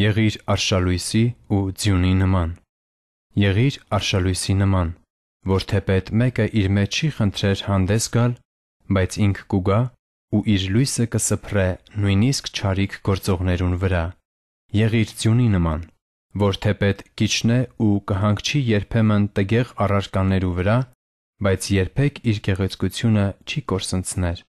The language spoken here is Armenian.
Եղիր արշալույսի ու ձյունի նման։ Եղիր արշալույսի նման, որ թեպետ մեկը իր մեջ չի խնդրեր հանդես գալ, բայց ինք կուգա ու իր լույսը կսփռե նույնիսկ չարիք գործողներուն վրա։ Եղիր ձյունի նման, որ թեպետ կիչն է ու կհանգչի երբեմն տգեղ առարկաներու վրա, բայց երբեք իր գեղեցկությունը չի կորսնցներ։